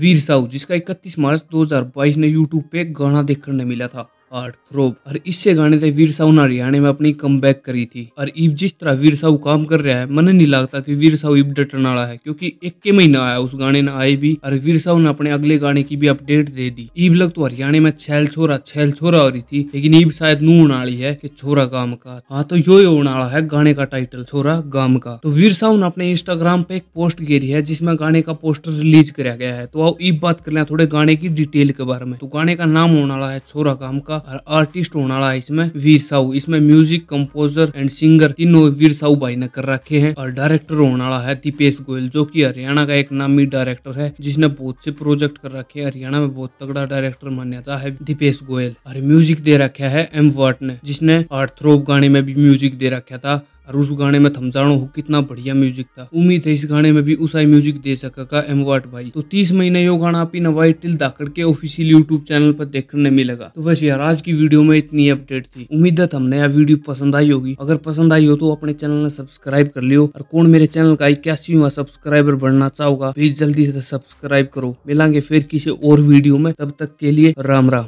वीर साहू जिसका 31 मार्च 2022 ने यूट्यूब पे गाना देखने मिला था हार्ट थ्रोप और इससे गाने थे वीर साहू ने हरियाणा में अपनी कम करी थी और इब जिस तरह वीर साहू काम कर रहा है मन नहीं लगता कि वीर साहू इब डटन वाला है क्योंकि एक के महीना आया उस गाने ने आए भी और वीर साहू ने अपने अगले गाने की भी अपडेट दे दी ईब लग तो हरियाणा में छैल छोरा छैल छोरा हो रही थी लेकिन ईब शायद नू होने वाली है कि छोरा गाम का हाँ तो यो होने वाला है गाने का टाइटल छोरा गाम का तो वीर साहू ने अपने इंस्टाग्राम पे एक पोस्ट घेरी है जिसमें गाने का पोस्टर रिलीज कराया गया है तो आओ ईब बात कर लें थोड़े गाने की डिटेल के बारे में तो गाने का नाम होने वाला है छोरा गाम का और आर्टिस्ट होने वाला है इसमें वीर साहू इसमें म्यूजिक कंपोजर एंड सिंगर तीनों वीर साहू भाई ने कर रखे हैं और डायरेक्टर होने वाला है दीपेश गोयल जो की हरियाणा का एक नामी डायरेक्टर है जिसने बहुत से प्रोजेक्ट कर रखे हैं हरियाणा में बहुत तगड़ा डायरेक्टर मान्यता है दीपेश गोयल और म्यूजिक दे रखा है एम वर्ट ने जिसने आर्थ्रोप गाने में भी म्यूजिक दे रखा था और उस गाने में थम थमचाणो हूँ कितना बढ़िया म्यूजिक था उम्मीद है इस गाने में भी उसाई म्यूजिक दे सका एम वाट भाई तो तीस महीने यो गाना आप नवाई टिल दाकड़ के ऑफिशियल यूट्यूब चैनल पर देखने मिलेगा तो बस यार आज की वीडियो में इतनी अपडेट थी उम्मीद है हमने यह वीडियो पसंद आई होगी अगर पसंद आई हो तो अपने चैनल ने सब्सक्राइब कर लियो और कौन मेरे चैनल का इक्यासी सब्सक्राइबर बढ़ना चाहोगा प्लीज जल्दी से सब्सक्राइब करो मिलांगे फिर किसी और वीडियो में तब तक के लिए राम राम